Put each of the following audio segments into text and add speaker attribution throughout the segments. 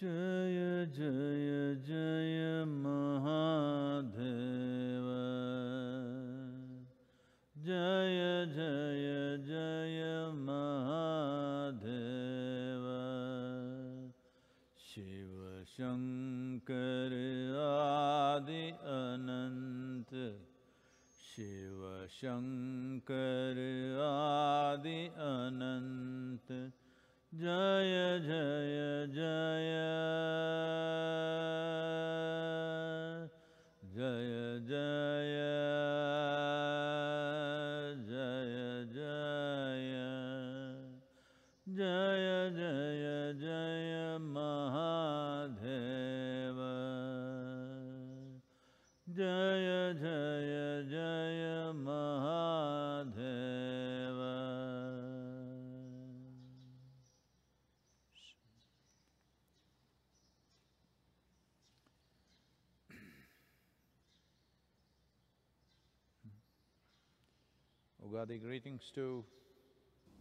Speaker 1: जय जय जय महाध जय जय जय महाध शिवशङ्कर आदि अनन्त शिव शङ्कर आदि अनन्त जय जय जय जय जय जय जय जय जय जय महादेव जय जय जय महा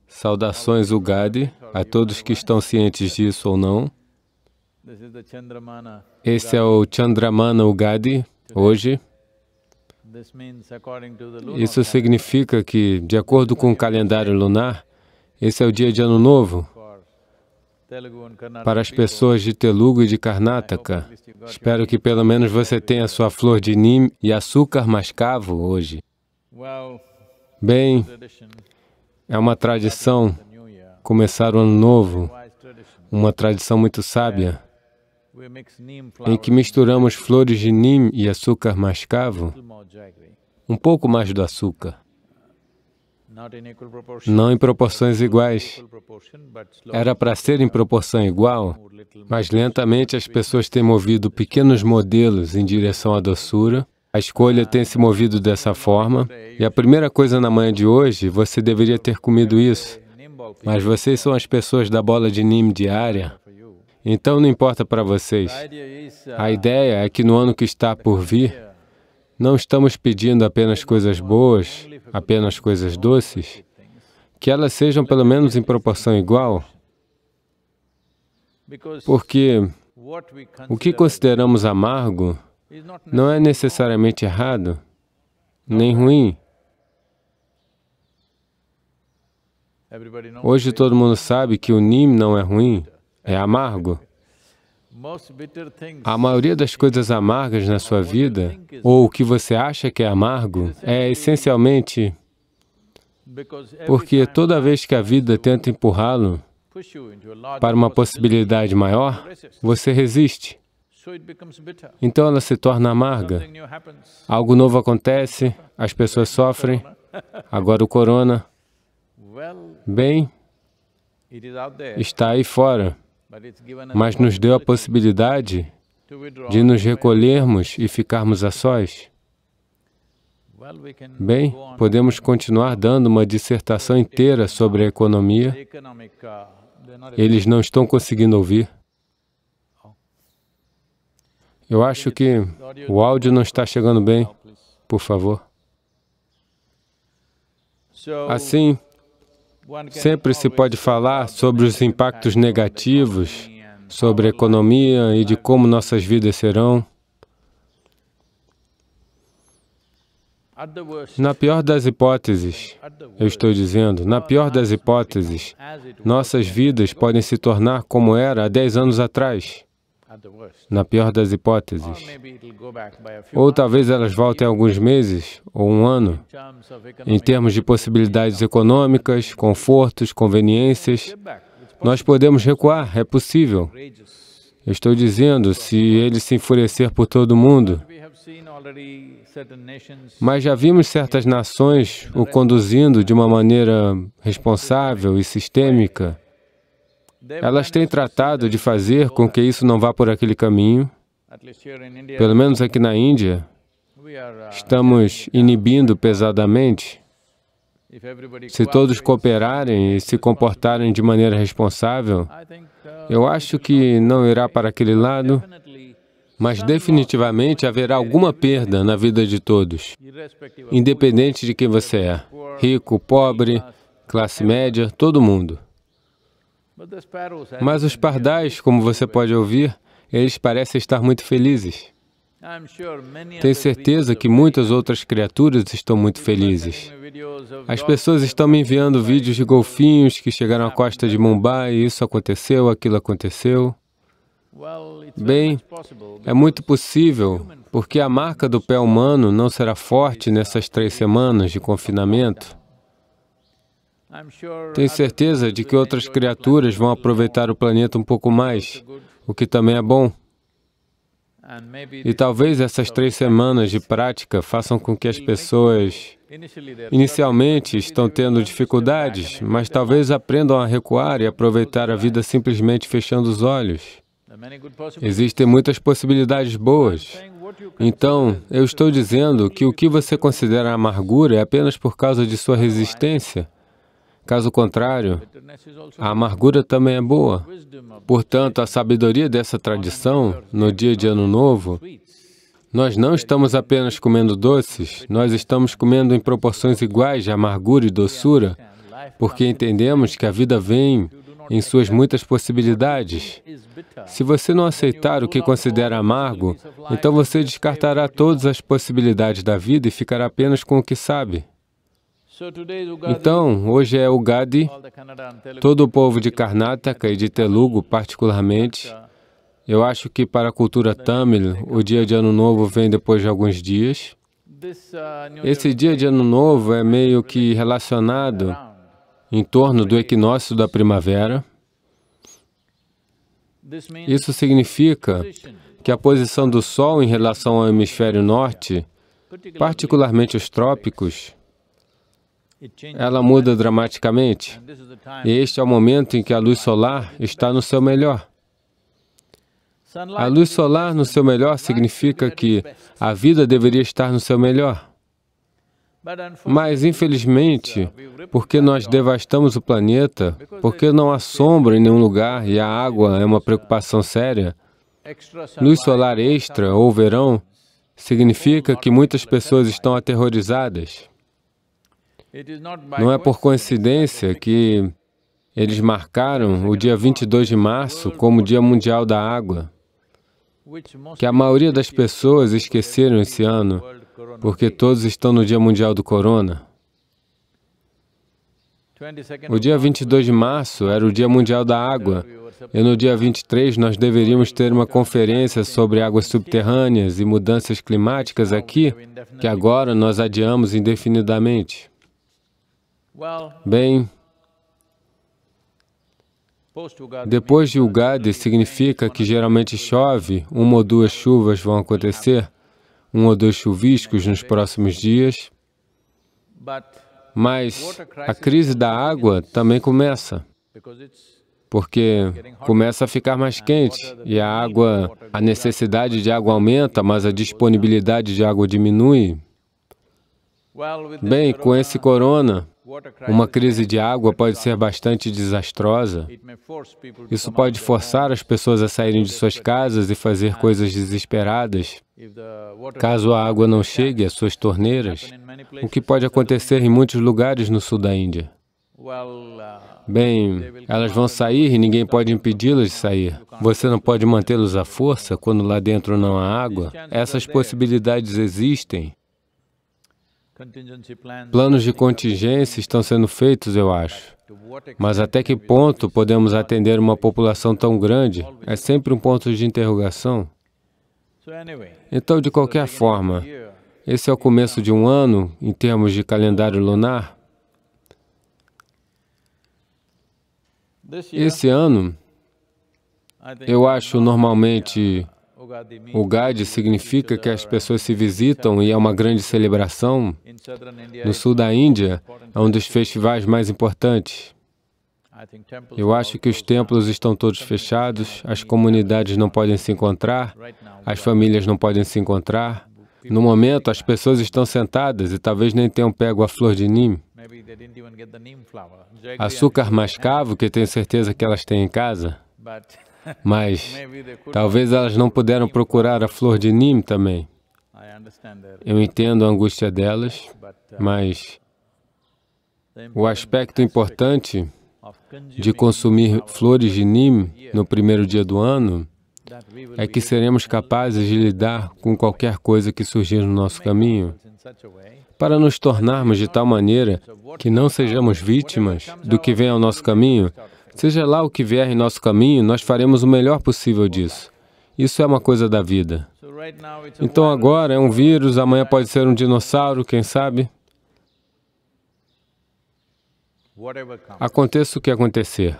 Speaker 2: Saudações Ugadi a todos que estão cientes disso ou não.
Speaker 1: Esse é o
Speaker 2: Chandramana Ugadi hoje. Isso significa que, de acordo com o calendário lunar, esse é o dia de Ano Novo para as pessoas de Telugu e de Karnataka. Espero que pelo menos você tenha sua flor de nim e açúcar mascavo hoje. Bem, é uma tradição começar o ano novo, uma tradição muito sábia, em que misturamos flores de nim e açúcar mascavo, um pouco mais do açúcar, não em proporções iguais. Era para ser em proporção igual, mas lentamente as pessoas têm movido pequenos modelos em direção à doçura, a escolha tem se movido dessa forma. E a primeira coisa na manhã de hoje, você deveria ter comido isso. Mas vocês são as pessoas da bola de Nim diária, então não importa para vocês. A ideia é que no ano que está por vir, não estamos pedindo apenas coisas boas, apenas coisas doces, que elas sejam pelo menos em proporção igual, porque o que consideramos amargo não é necessariamente errado, nem ruim. Hoje todo mundo sabe que o nim não é ruim, é amargo. A maioria das coisas amargas na sua vida, ou o que você acha que é amargo, é essencialmente porque toda vez que a vida tenta empurrá-lo para uma possibilidade maior, você resiste. Então ela se torna amarga. Algo novo acontece, as pessoas sofrem. Agora o corona. Bem, está aí fora, mas nos deu a possibilidade de nos recolhermos e ficarmos a sós. Bem, podemos continuar dando uma dissertação inteira sobre a economia. Uh, Eles não estão conseguindo ouvir. Eu acho que o áudio não está chegando bem. Por favor. Assim, sempre se pode falar sobre os impactos negativos, sobre a economia e de como nossas vidas serão. Na pior das hipóteses, eu estou dizendo, na pior das hipóteses, nossas vidas podem se tornar como era há 10 anos atrás na pior das hipóteses. Ou talvez elas voltem alguns meses ou um ano, em termos de possibilidades econômicas, confortos, conveniências. Nós podemos recuar, é possível. Eu estou dizendo, se ele se enfurecer por todo o mundo. Mas já vimos certas nações o conduzindo de uma maneira responsável e sistêmica. Elas têm tratado de fazer com que isso não vá por aquele caminho. Pelo menos aqui na Índia, uh, estamos inibindo pesadamente. Se todos cooperarem e se comportarem de maneira responsável, uh, eu acho que não irá para aquele lado, mas definitivamente haverá alguma perda na vida de todos, independente de quem você é, rico, pobre, classe média, todo mundo. Mas os pardais, como você pode ouvir, eles parecem estar muito felizes. Tenho certeza que muitas outras criaturas estão muito felizes. As pessoas estão me enviando vídeos de golfinhos que chegaram à costa de Mumbai, isso aconteceu, aquilo aconteceu. Bem, é muito possível, porque a marca do pé humano não será forte nessas três semanas de confinamento. Tenho certeza de que outras criaturas vão aproveitar o planeta um pouco mais, o que também é bom. E talvez essas três semanas de prática façam com que as pessoas inicialmente estão tendo dificuldades, mas talvez aprendam a recuar e aproveitar a vida simplesmente fechando os olhos. Existem muitas possibilidades boas. Então, eu estou dizendo que o que você considera amargura é apenas por causa de sua resistência. Caso contrário, a amargura também é boa. Portanto, a sabedoria dessa tradição, no dia de Ano Novo, nós não estamos apenas comendo doces, nós estamos comendo em proporções iguais de amargura e doçura, porque entendemos que a vida vem em suas muitas possibilidades. Se você não aceitar o que considera amargo, então você descartará todas as possibilidades da vida e ficará apenas com o que sabe. Então, hoje é Ugadi. Todo o povo de Karnataka e de Telugu, particularmente, eu acho que para a cultura tamil, o dia de Ano Novo vem depois de alguns dias. Esse dia de Ano Novo é meio que relacionado em torno do equinócio da primavera. Isso significa que a posição do Sol em relação ao hemisfério norte, particularmente os trópicos, ela muda dramaticamente. E este é o momento em que a luz solar está no seu melhor. A luz solar no seu melhor significa que a vida deveria estar no seu melhor. Mas, infelizmente, porque nós devastamos o planeta, porque não há sombra em nenhum lugar e a água é uma preocupação séria, luz solar extra ou verão significa que muitas pessoas estão aterrorizadas. Não é por coincidência que eles marcaram o dia 22 de março como Dia Mundial da Água, que a maioria das pessoas esqueceram esse ano, porque todos estão no Dia Mundial do Corona.
Speaker 1: O dia 22
Speaker 2: de março era o Dia Mundial da Água, e no dia 23 nós deveríamos ter uma conferência sobre águas subterrâneas e mudanças climáticas aqui, que agora nós adiamos indefinidamente. Bem, depois de Ugadi significa que geralmente chove, uma ou duas chuvas vão acontecer, um ou dois chuviscos nos próximos dias, mas a crise da água também começa, porque começa a ficar mais quente e a água, a necessidade de água aumenta, mas a disponibilidade de água diminui. Bem, com esse corona, uma crise de água pode ser bastante desastrosa. Isso pode forçar as pessoas a saírem de suas casas e fazer coisas desesperadas. Caso a água não chegue às suas torneiras, o que pode acontecer em muitos lugares no sul da Índia? Bem, elas vão sair e ninguém pode impedi-las de sair. Você não pode mantê-los à força quando lá dentro não há água. Essas possibilidades existem. Planos de contingência estão sendo feitos, eu acho. Mas até que ponto podemos atender uma população tão grande? É sempre um ponto de interrogação. Então, de qualquer forma, esse é o começo de um ano em termos de calendário lunar. Esse ano, eu acho normalmente o Gadi significa que as pessoas se visitam e é uma grande celebração. No sul da Índia, é um dos festivais mais importantes. Eu acho que os templos estão todos fechados, as comunidades não podem se encontrar, as famílias não podem se encontrar. No momento, as pessoas estão sentadas e talvez nem tenham pego a flor de Nim. Açúcar mascavo, que tenho certeza que elas têm em casa. Mas talvez elas não puderam procurar a flor de Nim também. Eu entendo a angústia delas, uh, mas o aspecto importante de consumir flores de Nim no primeiro dia do ano é que seremos capazes de lidar com qualquer coisa que surgir no nosso caminho, para nos tornarmos de tal maneira que não sejamos vítimas do que vem ao nosso caminho, Seja lá o que vier em nosso caminho, nós faremos o melhor possível disso. Isso é uma coisa da vida. Então agora é um vírus, amanhã pode ser um dinossauro, quem sabe? Aconteça o que acontecer,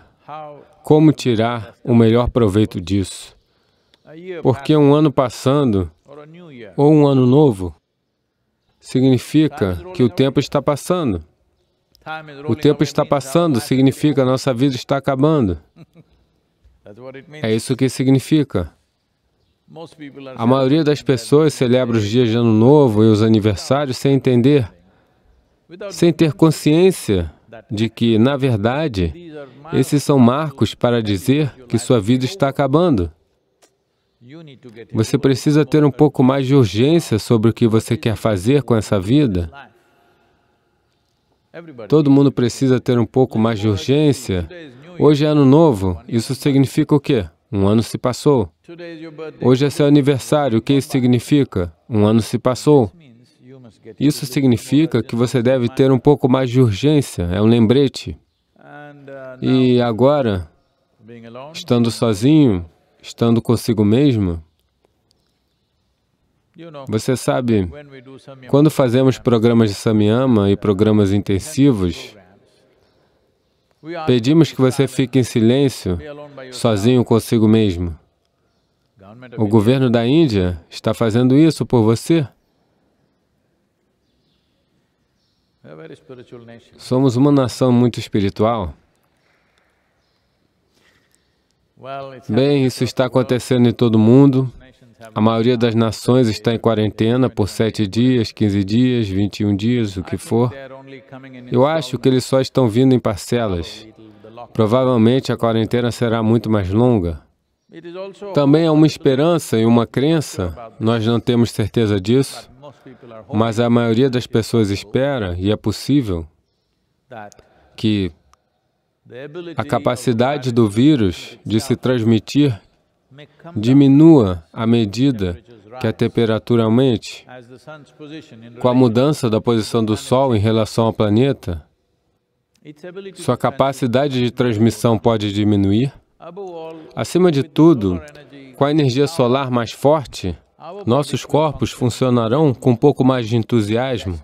Speaker 2: como tirar o melhor proveito disso? Porque um ano passando, ou um ano novo, significa que o tempo está passando. O tempo está tá passando, significa nossa vida está acabando. É isso que significa. A maioria das pessoas celebra os dias de Ano Novo e os aniversários sem entender, sem ter consciência de que, na verdade, esses são marcos para dizer que sua vida está acabando. Você precisa ter um pouco mais de urgência sobre o que você quer fazer com essa vida. Todo mundo precisa ter um pouco mais de urgência. Hoje é ano novo. Isso significa o quê? Um ano se passou. Hoje é seu aniversário. O que isso significa? Um ano se passou. Isso significa que você deve ter um pouco mais de urgência. É um lembrete. E agora, estando sozinho, estando consigo mesmo, você sabe, quando fazemos programas de samyama e programas intensivos, pedimos que você fique em silêncio, sozinho consigo mesmo. O governo da Índia está fazendo isso por você. Somos uma nação muito espiritual. Bem, isso está acontecendo em todo mundo. A maioria das nações está em quarentena por 7 dias, 15 dias, 21 dias, o que for. Eu acho que eles só estão vindo em parcelas. Provavelmente a quarentena será muito mais longa. Também há uma esperança e uma crença, nós não temos certeza disso, mas a maioria das pessoas espera, e é possível, que a capacidade do vírus de se transmitir diminua à medida que a temperatura aumente, com a mudança da posição do Sol em relação ao planeta, sua capacidade de transmissão pode diminuir. Acima de tudo, com a energia solar mais forte, nossos corpos funcionarão com um pouco mais de entusiasmo.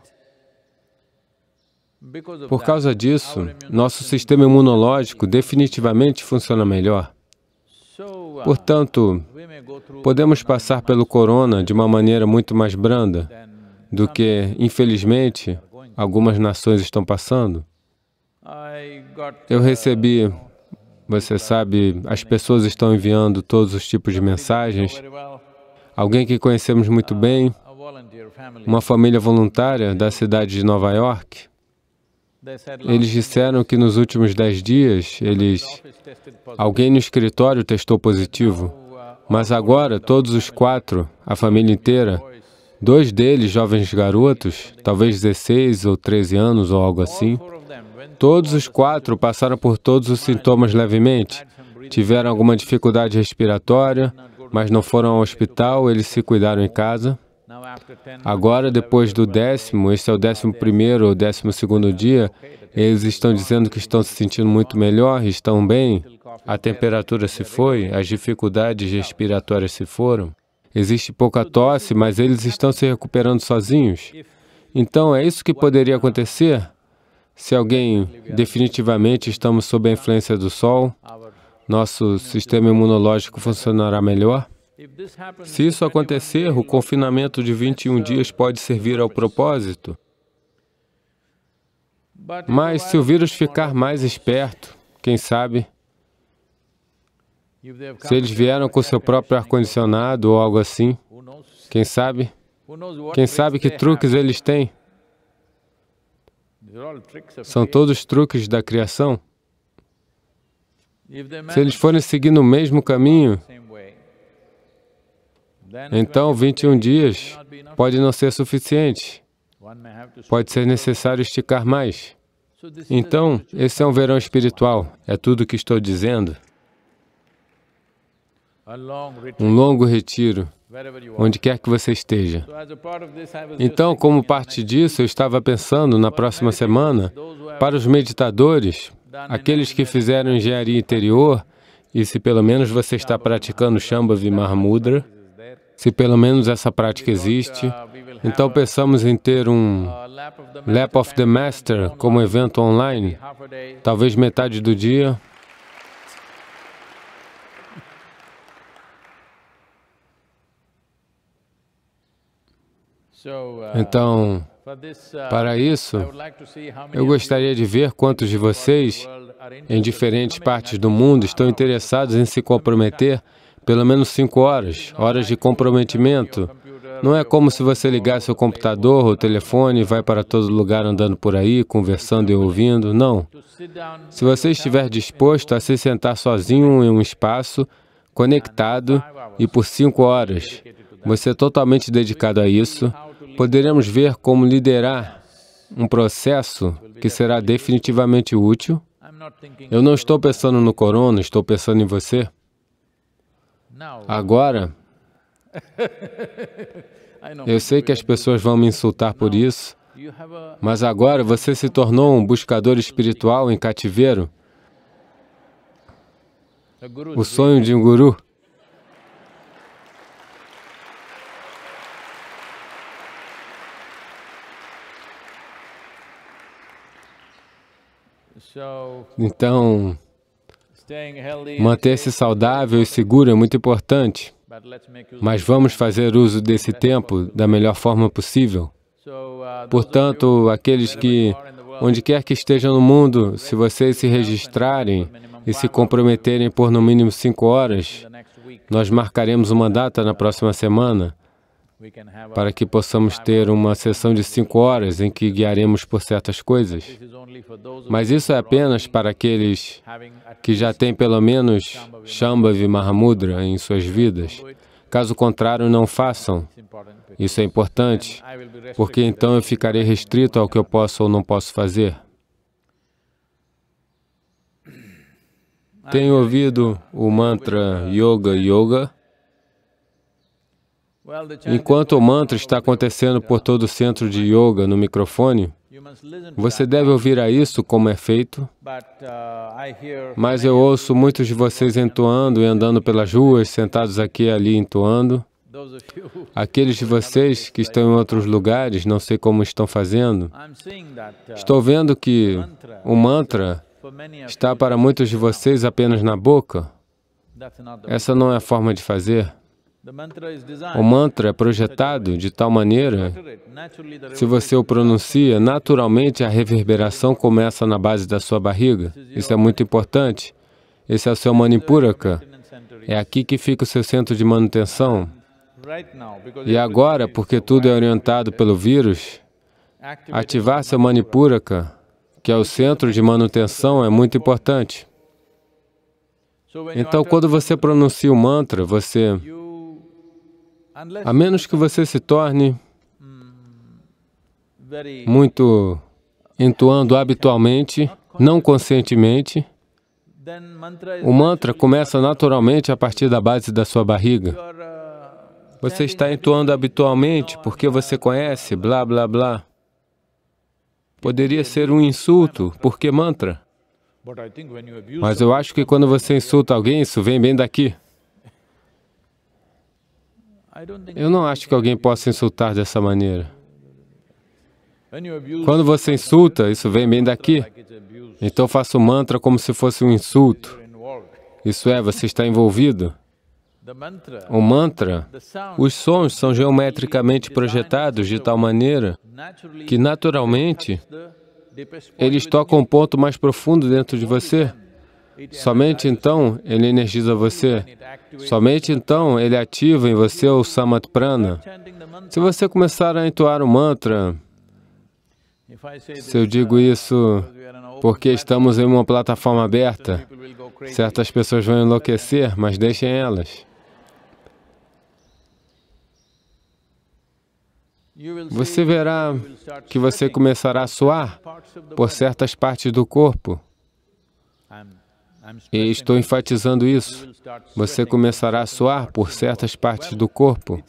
Speaker 2: Por causa disso, nosso sistema imunológico definitivamente funciona melhor. Portanto, podemos passar pelo corona de uma maneira muito mais branda do que, infelizmente, algumas nações estão passando. Eu recebi, você sabe, as pessoas estão enviando todos os tipos de mensagens. Alguém que conhecemos muito bem, uma família voluntária da cidade de Nova York, eles disseram que nos últimos dez dias, eles, alguém no escritório testou positivo, mas agora todos os quatro, a família inteira, dois deles jovens garotos, talvez 16 ou 13 anos ou algo assim, todos os quatro passaram por todos os sintomas levemente, tiveram alguma dificuldade respiratória, mas não foram ao hospital, eles se cuidaram em casa. Agora, depois do décimo, este é o décimo primeiro ou décimo segundo dia, eles estão dizendo que estão se sentindo muito melhor, estão bem, a temperatura se foi, as dificuldades respiratórias se foram, existe pouca tosse, mas eles estão se recuperando sozinhos. Então, é isso que poderia acontecer se alguém definitivamente estamos sob a influência do sol, nosso sistema imunológico funcionará melhor. Se isso acontecer, o confinamento de 21 dias pode servir ao propósito. Mas se o vírus ficar mais esperto, quem sabe, se eles vieram com seu próprio ar-condicionado ou algo assim, quem sabe, quem sabe que truques eles têm? São todos truques da criação. Se eles forem seguindo o mesmo caminho, então, 21 dias pode não ser suficiente. Pode ser necessário esticar mais. Então, esse é um verão espiritual, é tudo o que estou dizendo.
Speaker 1: Um longo retiro, onde quer que você esteja.
Speaker 2: Então, como parte disso, eu estava pensando na próxima semana, para os meditadores, aqueles que fizeram engenharia interior, e se pelo menos você está praticando Shambhavi Mahamudra, se pelo menos essa prática existe, então pensamos em ter um Lap of the Master como evento online, talvez metade do dia.
Speaker 1: Então, para isso,
Speaker 2: eu gostaria de ver quantos de vocês, em diferentes partes do mundo, estão interessados em se comprometer pelo menos cinco horas, horas de comprometimento. Não é como se você ligasse o computador ou telefone e vai para todo lugar andando por aí, conversando e ouvindo. Não. Se você estiver disposto a se sentar sozinho em um espaço, conectado e por cinco horas, você é totalmente dedicado a isso, poderemos ver como liderar um processo que será definitivamente útil. Eu não estou pensando no corona, estou pensando em você. Agora,
Speaker 1: eu
Speaker 2: sei que as pessoas vão me insultar por isso, mas agora você se tornou um buscador espiritual em cativeiro.
Speaker 1: O sonho de um guru.
Speaker 2: Então, Manter-se saudável e seguro é muito importante, mas vamos fazer uso desse tempo da melhor forma possível. Uh, Portanto, aqueles que, onde quer que estejam no mundo, se vocês se registrarem e se comprometerem por no mínimo cinco horas, nós marcaremos uma data na próxima semana para que possamos ter uma sessão de cinco horas em que guiaremos por certas coisas. Mas isso é apenas para aqueles que já têm pelo menos Shambhavi Mahamudra em suas vidas. Caso contrário, não façam. Isso é importante, porque então eu ficarei restrito ao que eu posso ou não posso fazer. Tenho ouvido o mantra Yoga Yoga Enquanto o mantra está acontecendo por todo o centro de yoga no microfone, você deve ouvir a isso como é feito, mas eu ouço muitos de vocês entoando e andando pelas ruas, sentados aqui e ali entoando. Aqueles de vocês que estão em outros lugares, não sei como estão fazendo, estou vendo que o mantra está para muitos de vocês apenas na boca. Essa não é a forma de fazer. O mantra é projetado de tal maneira, se você o pronuncia, naturalmente a reverberação começa na base da sua barriga. Isso é muito importante. Esse é o seu manipuraka. É aqui que fica o seu centro de manutenção. E agora, porque tudo é orientado pelo vírus, ativar seu manipuraka, que é o centro de manutenção, é muito importante. Então, quando você pronuncia o mantra, você a menos que você se torne hmm, muito entoando habitualmente, não conscientemente, o mantra começa naturalmente a partir da base da sua barriga. Uh, você está entoando habitualmente porque você conhece, blá, blá, blá. Poderia ser um insulto, porque mantra. Mas eu acho que quando você insulta alguém, isso vem bem daqui. Eu não acho que alguém possa insultar dessa maneira. Quando você insulta, isso vem bem daqui. Então faça o mantra como se fosse um insulto. Isso é, você está envolvido. O mantra, os sons são geometricamente projetados de tal maneira que, naturalmente, eles tocam um ponto mais profundo dentro de você. Somente então ele energiza você. Somente então ele ativa em você o Samat Prana. Se você começar a entoar o mantra, se eu digo isso porque estamos em uma plataforma aberta, certas pessoas vão enlouquecer, mas deixem elas. Você verá que você começará a suar por certas partes do corpo. E estou enfatizando isso. Você começará a suar por certas partes do corpo.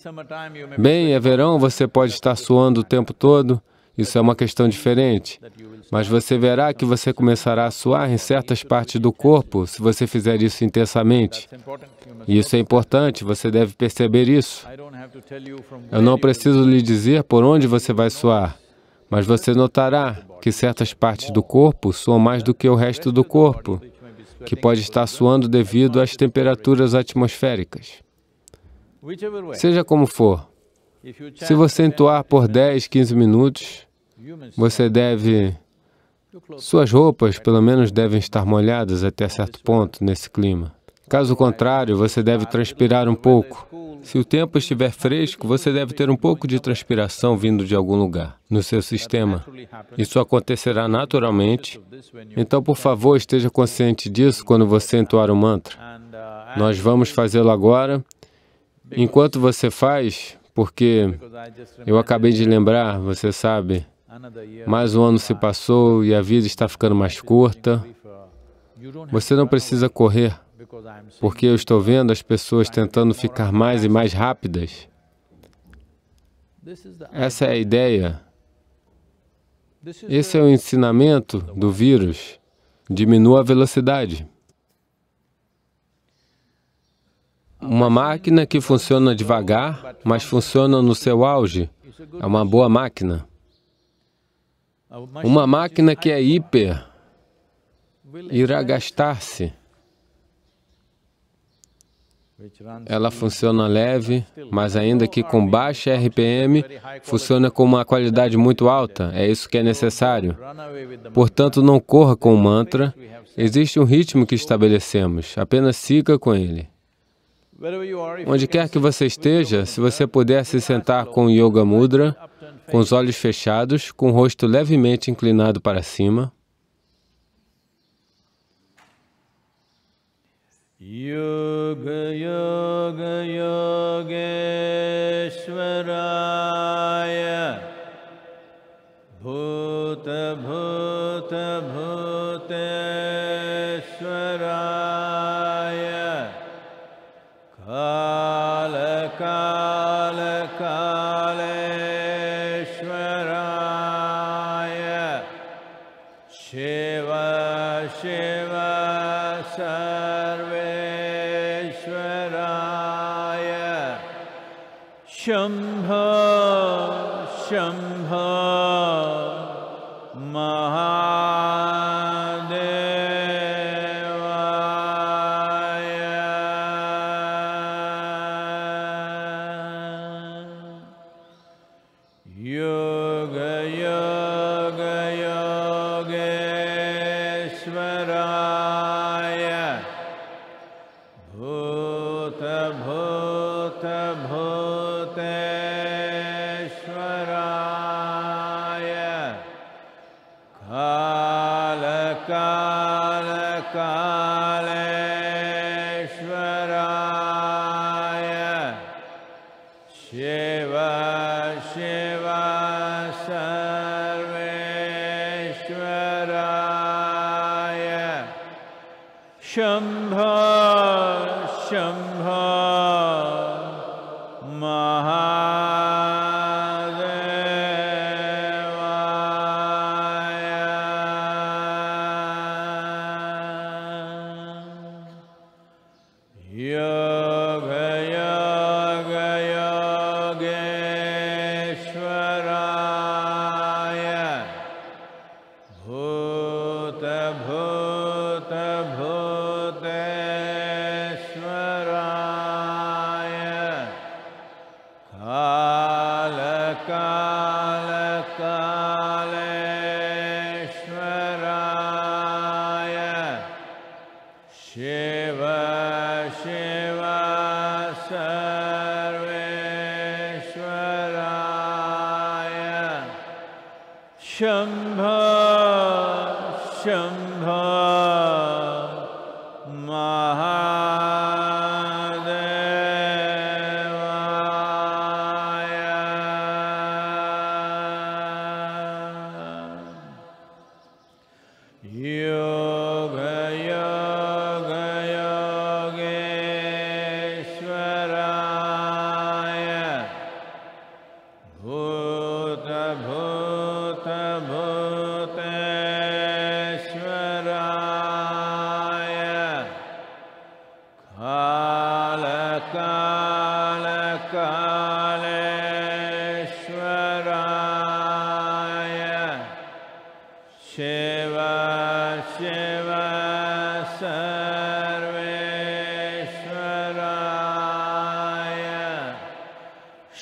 Speaker 2: Bem, é verão, você pode estar suando o tempo todo. Isso é uma questão diferente. Mas você verá que você começará a suar em certas partes do corpo se você fizer isso intensamente. E isso é importante, você deve perceber isso. Eu não preciso lhe dizer por onde você vai suar, mas você notará que certas partes do corpo suam mais do que o resto do corpo que pode estar suando devido às temperaturas atmosféricas. Seja como for, se você entoar por 10, 15 minutos, você deve... Suas roupas, pelo menos, devem estar molhadas até certo ponto nesse clima. Caso contrário, você deve transpirar um pouco. Se o tempo estiver fresco, você deve ter um pouco de transpiração vindo de algum lugar no seu sistema. Isso acontecerá naturalmente. Então, por favor, esteja consciente disso quando você entoar o mantra. Nós vamos fazê-lo agora. Enquanto você faz, porque eu acabei de lembrar, você sabe, mais um ano se passou e a vida está ficando mais curta. Você não precisa correr porque eu estou vendo as pessoas tentando ficar mais e mais rápidas. Essa é a ideia. Esse é o ensinamento do vírus. Diminua a velocidade. Uma máquina que funciona devagar, mas funciona no seu auge, é uma boa máquina. Uma máquina que é hiper irá gastar-se. Ela funciona leve, mas ainda que com baixa RPM, funciona com uma qualidade muito alta, é isso que é necessário. Portanto, não corra com o mantra, existe um ritmo que estabelecemos, apenas siga com ele. Onde quer que você esteja, se você puder se sentar com o Yoga Mudra, com os olhos fechados, com o rosto levemente inclinado para cima,
Speaker 1: योगयोगयोगेश्वराय
Speaker 3: भूत भूत भूतश्वरा Shem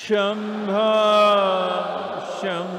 Speaker 3: शम्भा शम्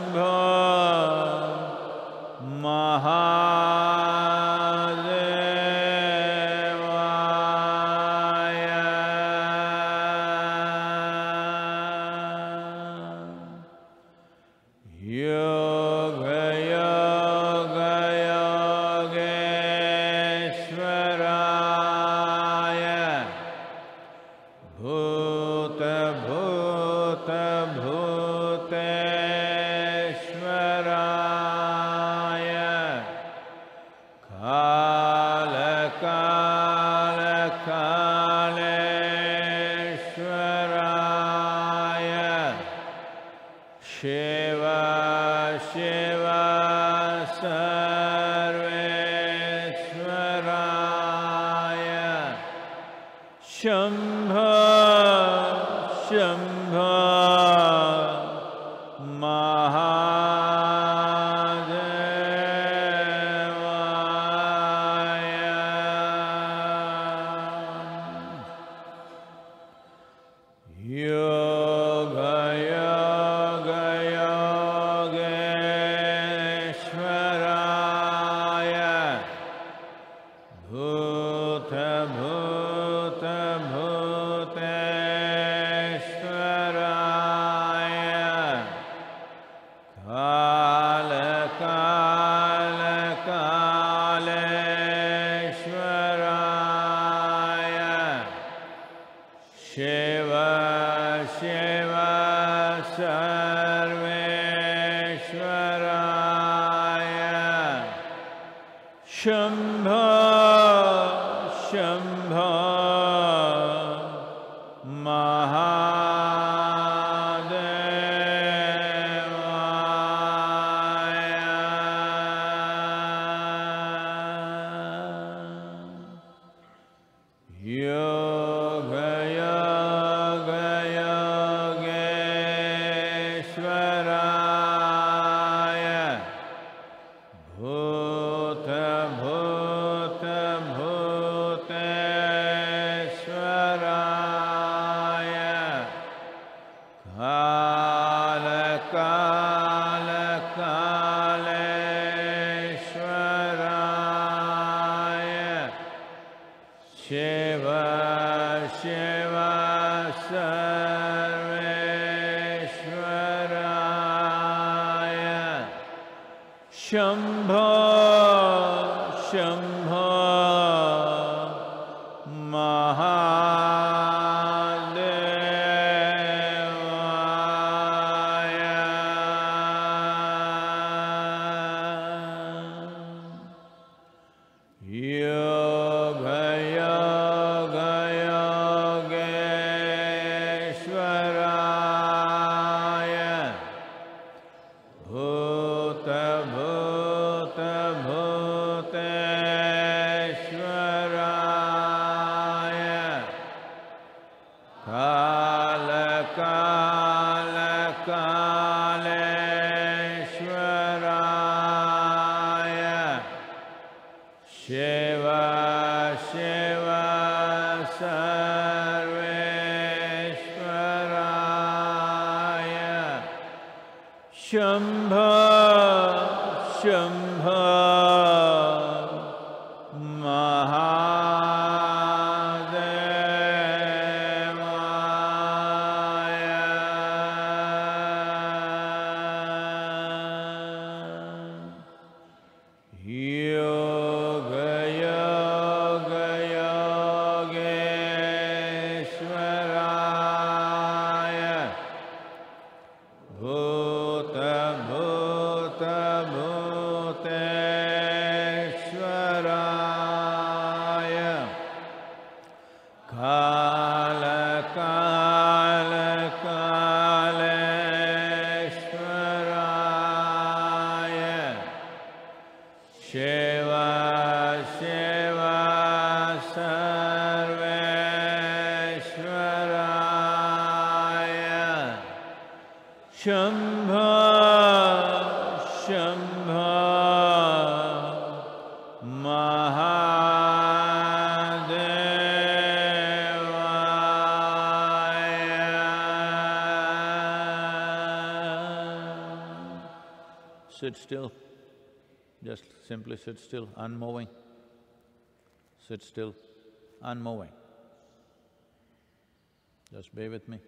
Speaker 3: Ma.
Speaker 1: sit still, unmoving, sit still, unmoving. Just be with me.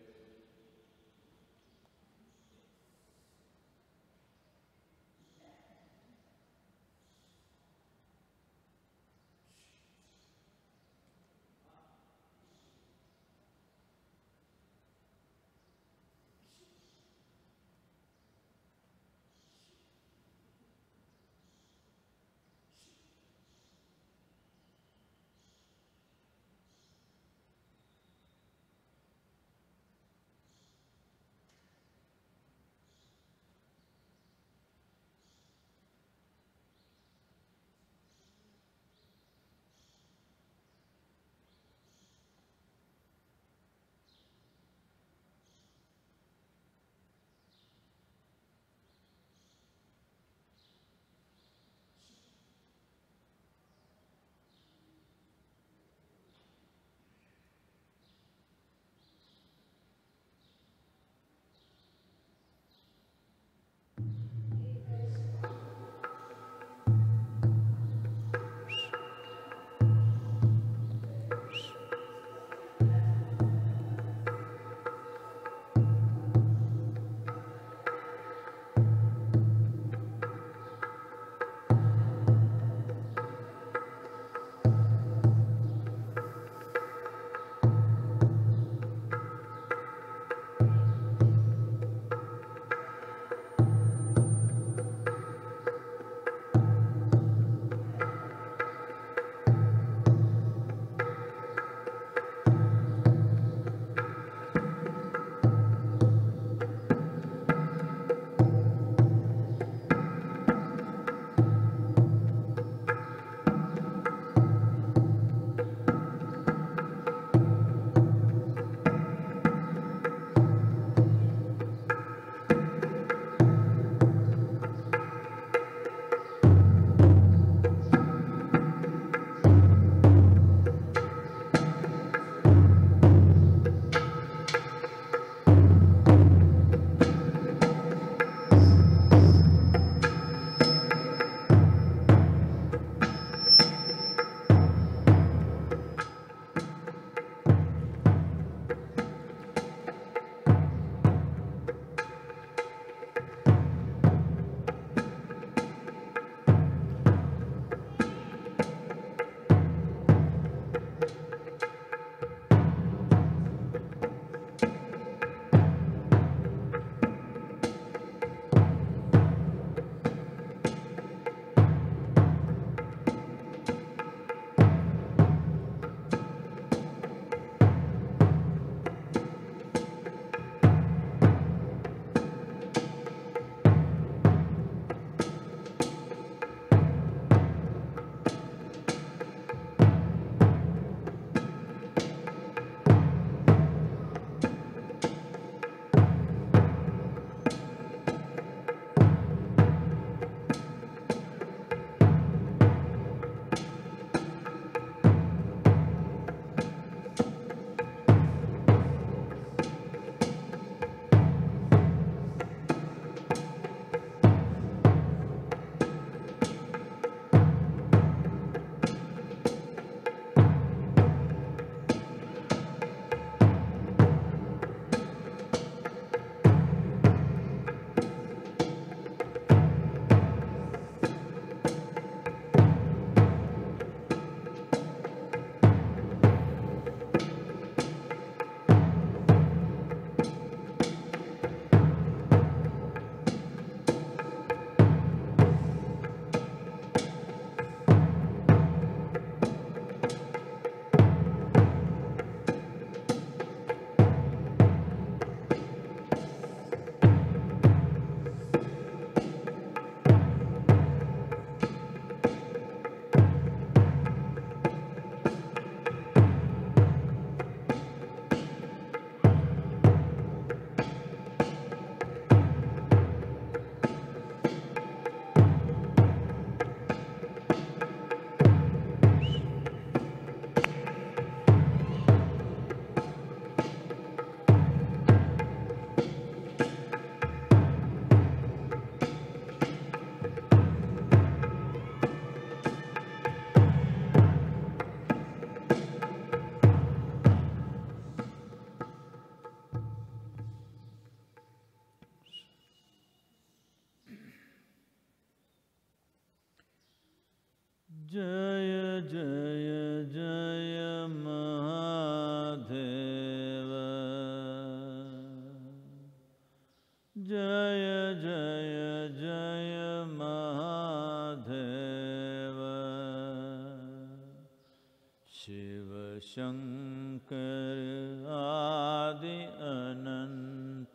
Speaker 1: जय जय जय महादेव जय जय जय महाधे आदि अनन्त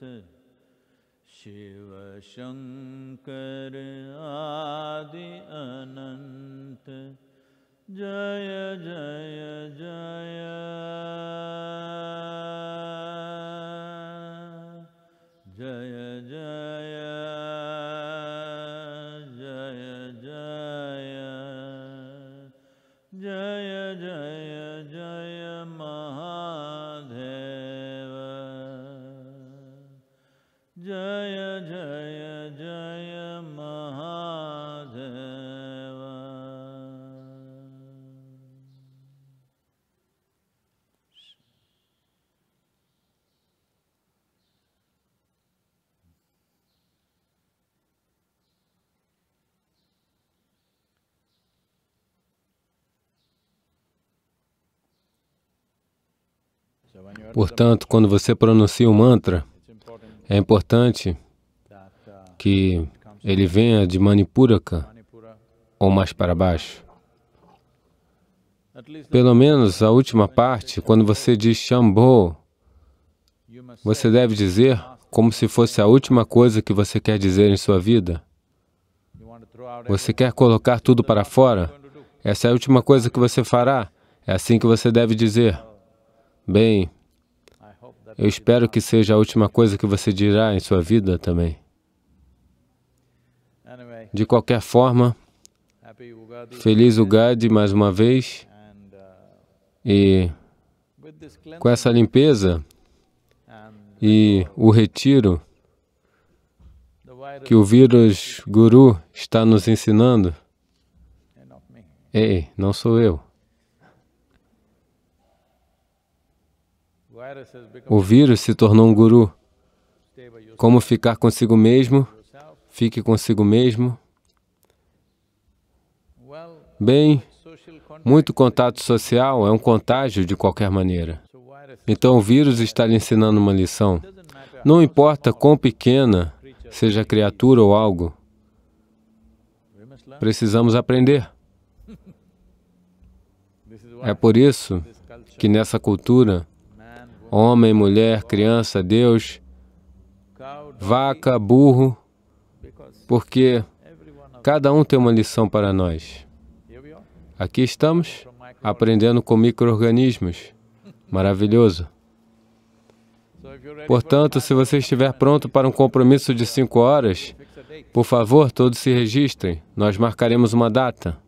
Speaker 1: शिवशङ्करि आदि अनन्त Jaya Jaya
Speaker 3: Jaya
Speaker 1: Portanto,
Speaker 2: quando você pronuncia o mantra, é importante que ele venha de Manipuraka ou mais para baixo. Pelo menos a última parte, quando você diz Shambho, você deve dizer como se fosse a última coisa que você quer dizer em sua vida. Você quer colocar tudo para fora? Essa é a última coisa que você fará. É assim que você deve dizer. Bem, eu espero que seja a última coisa que você dirá em sua vida também. De qualquer forma, feliz Ugadi mais uma vez. Uh, e com essa limpeza e o retiro que o vírus guru está nos ensinando, eh, ei, não sou eu. O vírus se tornou um guru. Como ficar consigo mesmo? Fique consigo mesmo. Bem, muito contato social é um contágio de qualquer maneira. Então o vírus está lhe ensinando uma lição. Não importa quão pequena seja criatura ou algo, precisamos aprender. É por isso que nessa cultura homem, mulher, criança, Deus, vaca, burro, porque cada um tem uma lição para nós. Aqui estamos aprendendo com micro-organismos. Maravilhoso. Portanto, se você estiver pronto para um compromisso de cinco horas, por favor, todos se registrem. Nós marcaremos uma data.